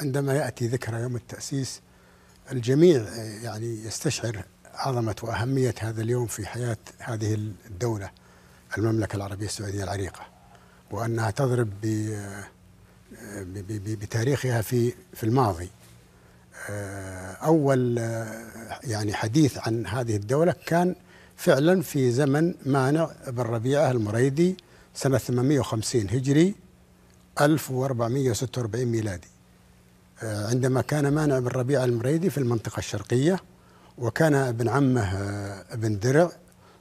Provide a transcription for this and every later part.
عندما يأتي ذكرى يوم التأسيس الجميع آه، يعني يستشعر عظمة وأهمية هذا اليوم في حياة هذه الدولة المملكة العربية السعودية العريقة وأنها تضرب آه، بتاريخها في في الماضي آه، أول يعني حديث عن هذه الدولة كان فعلا في زمن مانع بن ربيعة المريدي سنة 850 هجري 1446 ميلادي آه، عندما كان مانع بن ربيع المريدي في المنطقة الشرقية وكان ابن عمه آه، ابن درع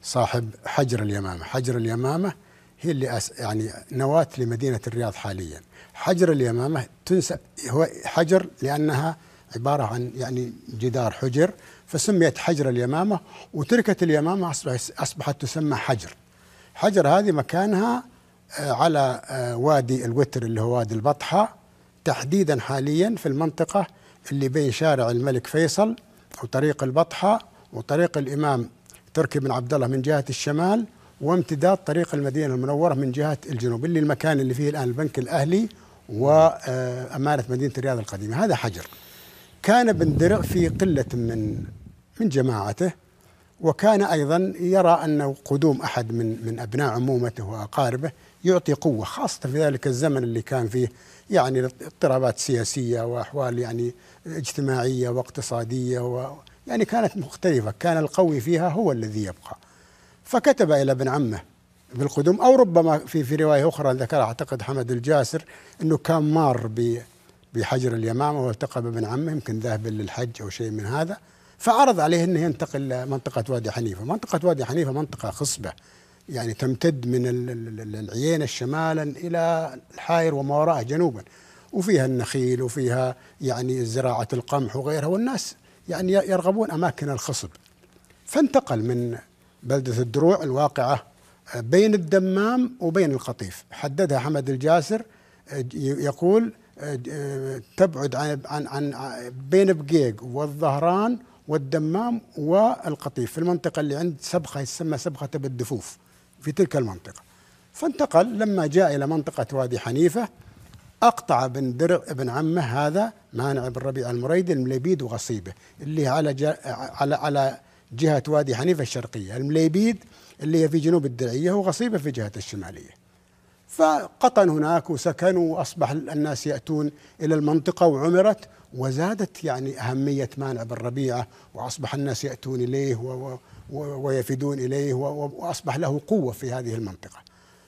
صاحب حجر اليمامة حجر اليمامة هي اللي أس يعني نواة لمدينة الرياض حاليا حجر اليمامة تنسى هو حجر لأنها عبارة عن يعني جدار حجر فسميت حجر اليمامة وتركت اليمامة أصبحت تسمى حجر حجر هذه مكانها آه، على وادي الوتر اللي هو وادي البطحة تحديدا حاليا في المنطقة اللي بين شارع الملك فيصل وطريق البطحة وطريق الإمام تركي بن عبد الله من جهة الشمال وامتداد طريق المدينة المنورة من جهة الجنوب اللي المكان اللي فيه الآن البنك الأهلي وأمانة مدينة الرياض القديمة هذا حجر كان بن درع في قلة من من جماعته وكان أيضا يرى ان قدوم أحد من من أبناء عمومته وأقاربه يعطي قوة خاصة في ذلك الزمن اللي كان فيه يعني اضطرابات سياسية وأحوال يعني اجتماعية واقتصادية و يعني كانت مختلفة كان القوي فيها هو الذي يبقى فكتب إلى ابن عمه بالقدوم أو ربما في في رواية أخرى ذكرها أعتقد حمد الجاسر أنه كان مار بحجر اليمامة والتقى بابن عمه يمكن ذاهب للحج أو شيء من هذا فعرض عليه انه ينتقل لمنطقه وادي حنيفه، منطقه وادي حنيفه منطقه خصبه يعني تمتد من العيينه شمالا الى الحائر وما وراءه جنوبا وفيها النخيل وفيها يعني زراعه القمح وغيرها والناس يعني يرغبون اماكن الخصب. فانتقل من بلده الدروع الواقعه بين الدمام وبين القطيف، حددها حمد الجاسر يقول تبعد عن عن, عن بين بقيق والظهران والدمام والقطيف في المنطقة اللي عند سبخة يسمى سبخة بالدفوف في تلك المنطقة فانتقل لما جاء إلى منطقة وادي حنيفة أقطع بن درع ابن عمه هذا مانع بن ربيع المريدي المليبيد وغصيبه اللي على على على جهة وادي حنيفة الشرقية المليبيد اللي هي في جنوب الدرعية وغصيبة في جهة الشمالية فقطن هناك وسكنوا وأصبح الناس يأتون إلى المنطقة وعمرت وزادت يعني أهمية مانع بن ربيعة وأصبح الناس يأتون إليه و ويفدون إليه وأصبح له قوة في هذه المنطقة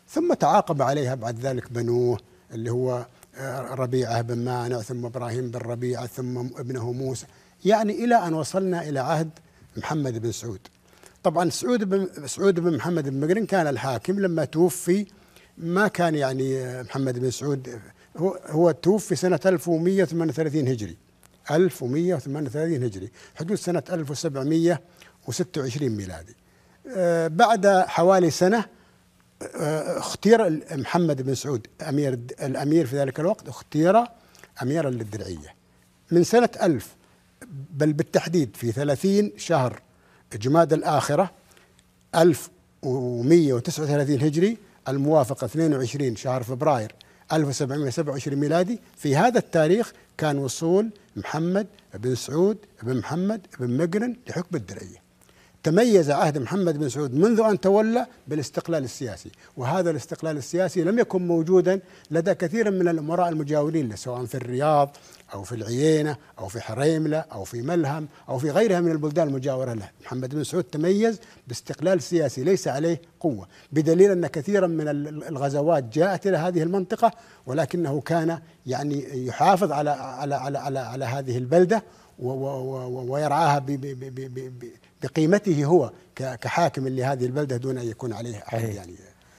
ثم تعاقب عليها بعد ذلك بنوه اللي هو آه، ربيعة بن مانع ثم إبراهيم بن ربيعة ثم ابنه موسى يعني إلى أن وصلنا إلى عهد محمد بن سعود طبعا سعود بن سعود بن محمد بن مقرن كان الحاكم لما توفي ما كان يعني محمد بن سعود هو هو توفي سنة 1138 هجري 1138 هجري حدود سنة 1726 ميلادي آه، بعد حوالي سنة آه، اختير محمد بن سعود أمير الأمير في ذلك الوقت اختير أميرا للدرعية من سنة 1000 بل بالتحديد في 30 شهر جماد الآخرة 1139 هجري الموافقة 22 شهر فبراير 1727 ميلادي في هذا التاريخ كان وصول محمد بن سعود بن محمد بن مقرن لحكم الدرعية تميز عهد محمد بن سعود منذ ان تولى بالاستقلال السياسي، وهذا الاستقلال السياسي لم يكن موجودا لدى كثير من الامراء المجاورين له سواء في الرياض او في العيينه او في حريمله او في ملهم او في غيرها من البلدان المجاوره له، محمد بن سعود تميز باستقلال سياسي ليس عليه قوه، بدليل ان كثيرا من الغزوات جاءت الى هذه المنطقه ولكنه كان يعني يحافظ على على على على, على هذه البلده ويرعاها بقيمته هو كحاكم لهذه البلده دون ان يكون عليه احد يعني